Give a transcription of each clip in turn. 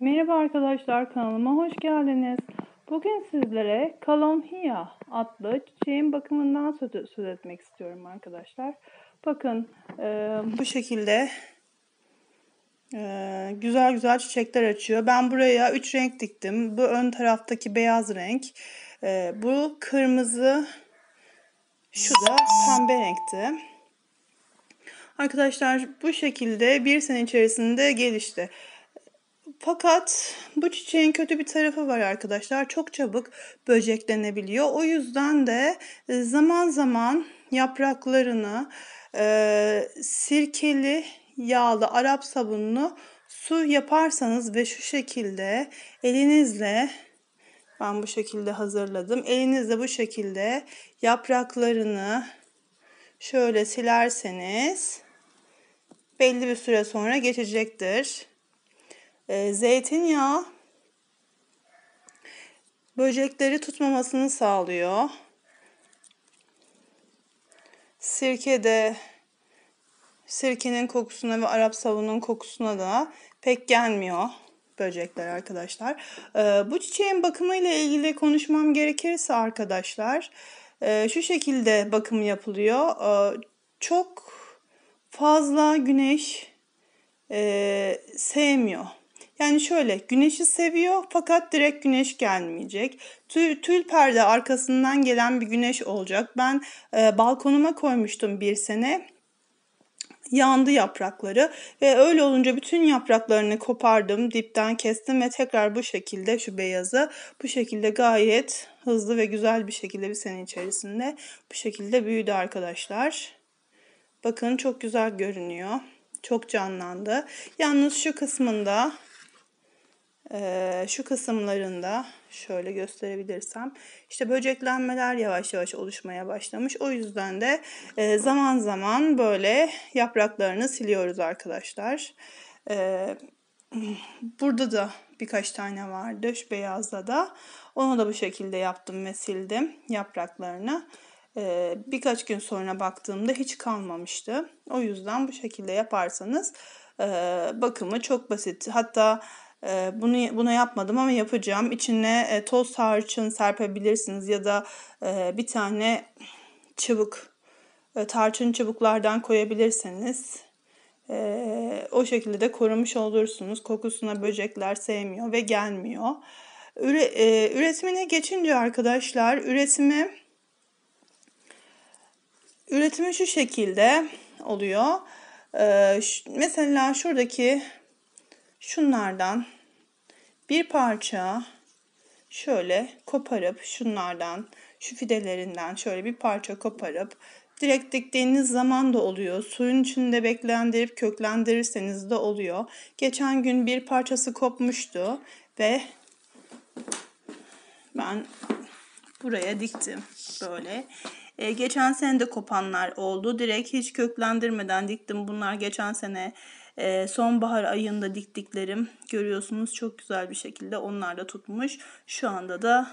Merhaba arkadaşlar kanalıma hoş geldiniz. Bugün sizlere Kalonhia adlı çiçeğin bakımından söz etmek istiyorum arkadaşlar. Bakın e, bu şekilde e, güzel güzel çiçekler açıyor. Ben buraya 3 renk diktim. Bu ön taraftaki beyaz renk. E, bu kırmızı. Şu da pembe renkti. Arkadaşlar bu şekilde bir sene içerisinde gelişti. Fakat bu çiçeğin kötü bir tarafı var arkadaşlar. Çok çabuk böceklenebiliyor. O yüzden de e, zaman zaman yapraklarını e, sirkeli yağlı Arap sabunlu su yaparsanız ve şu şekilde elinizle ben bu şekilde hazırladım. Elinizle bu şekilde yapraklarını şöyle silerseniz belli bir süre sonra geçecektir. E, zeytinyağı böcekleri tutmamasını sağlıyor. Sirke de sirkenin kokusuna ve Arap savunun kokusuna da pek gelmiyor böcekler arkadaşlar. E, bu çiçeğin bakımı ile ilgili konuşmam gerekirse arkadaşlar e, şu şekilde bakım yapılıyor. E, çok fazla güneş e, sevmiyor yani şöyle güneşi seviyor fakat direkt güneş gelmeyecek. Tül, tül perde arkasından gelen bir güneş olacak. Ben e, balkonuma koymuştum bir sene yandı yaprakları ve öyle olunca bütün yapraklarını kopardım, dipten kestim ve tekrar bu şekilde şu beyazı bu şekilde gayet hızlı ve güzel bir şekilde bir sene içerisinde bu şekilde büyüdü arkadaşlar. Bakın çok güzel görünüyor. Çok canlandı. Yalnız şu kısmında şu kısımlarında şöyle gösterebilirsem işte böceklenmeler yavaş yavaş oluşmaya başlamış. O yüzden de zaman zaman böyle yapraklarını siliyoruz arkadaşlar. burada da birkaç tane vardı şu beyazda da. Onu da bu şekilde yaptım ve sildim yapraklarını. birkaç gün sonra baktığımda hiç kalmamıştı. O yüzden bu şekilde yaparsanız bakımı çok basit. Hatta ee, bunu buna yapmadım ama yapacağım. İçine e, toz tarçın serpebilirsiniz ya da e, bir tane çubuk e, tarçın çubuklardan koyabilirsiniz. Ee, o şekilde de korumuş olursunuz. Kokusuna böcekler sevmiyor ve gelmiyor. Üretimine geçince arkadaşlar üretimi üretimi şu şekilde oluyor. Ee, mesela şuradaki şunlardan bir parça şöyle koparıp şunlardan şu fidelerinden şöyle bir parça koparıp direkt diktiğiniz zaman da oluyor. Suyun içinde beklendirip köklendirirseniz de oluyor. Geçen gün bir parçası kopmuştu ve ben buraya diktim böyle. Ee, geçen sene de kopanlar oldu. Direkt hiç köklendirmeden diktim. Bunlar geçen sene ee, sonbahar ayında diktiklerim görüyorsunuz çok güzel bir şekilde onlar da tutmuş. Şu anda da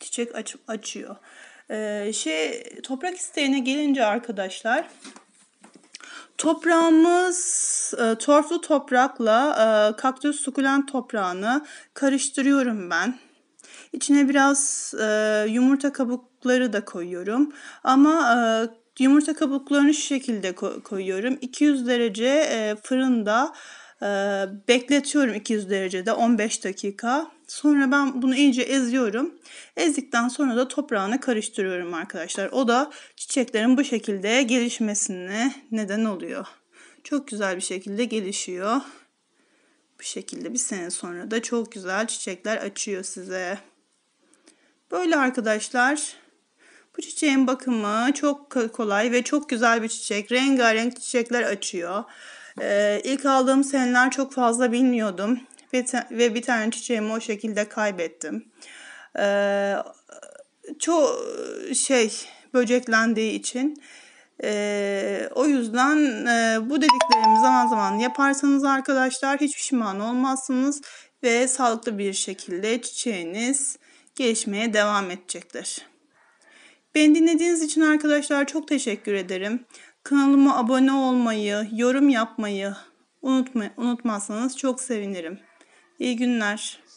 çiçek aç, açıyor. E, şey toprak isteğine gelince arkadaşlar Toprağımız e, torflu toprakla e, kaktüs sukulent toprağını karıştırıyorum ben. İçine biraz e, yumurta kabukları da koyuyorum. Ama e, Yumurta kabuklarını şu şekilde koyuyorum. 200 derece e, fırında e, bekletiyorum 200 derecede 15 dakika. Sonra ben bunu iyice eziyorum. Ezdikten sonra da toprağını karıştırıyorum arkadaşlar. O da çiçeklerin bu şekilde gelişmesine neden oluyor. Çok güzel bir şekilde gelişiyor. Bu şekilde bir sene sonra da çok güzel çiçekler açıyor size. Böyle arkadaşlar. Bu çiçeğin bakımı çok kolay ve çok güzel bir çiçek. Rengarenk çiçekler açıyor. Ee, ilk aldığım seneler çok fazla bilmiyordum ve, ve bir tane çiçeğimi o şekilde kaybettim. Ee, çok şey böceklendiği için ee, o yüzden e, bu dediklerimi zaman zaman yaparsanız arkadaşlar hiç pişman olmazsınız ve sağlıklı bir şekilde çiçeğiniz gelişmeye devam edecektir. Beni dinlediğiniz için arkadaşlar çok teşekkür ederim. Kanalıma abone olmayı, yorum yapmayı unutma, unutmazsanız çok sevinirim. İyi günler.